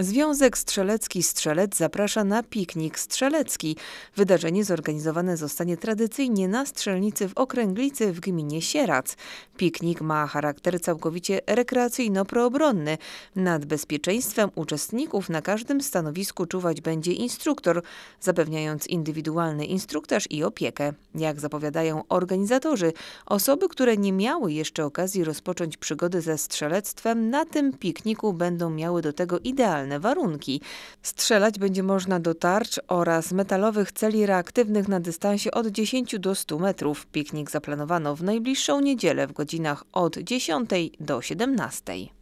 Związek Strzelecki Strzelec zaprasza na piknik strzelecki. Wydarzenie zorganizowane zostanie tradycyjnie na strzelnicy w Okręglicy w gminie Sierac. Piknik ma charakter całkowicie rekreacyjno-proobronny. Nad bezpieczeństwem uczestników na każdym stanowisku czuwać będzie instruktor, zapewniając indywidualny instruktaż i opiekę. Jak zapowiadają organizatorzy, osoby, które nie miały jeszcze okazji rozpocząć przygody ze strzelectwem, na tym pikniku będą miały do tego idealne warunki. Strzelać będzie można do tarcz oraz metalowych celi reaktywnych na dystansie od 10 do 100 metrów. Piknik zaplanowano w najbliższą niedzielę w godzinach od 10 do 17.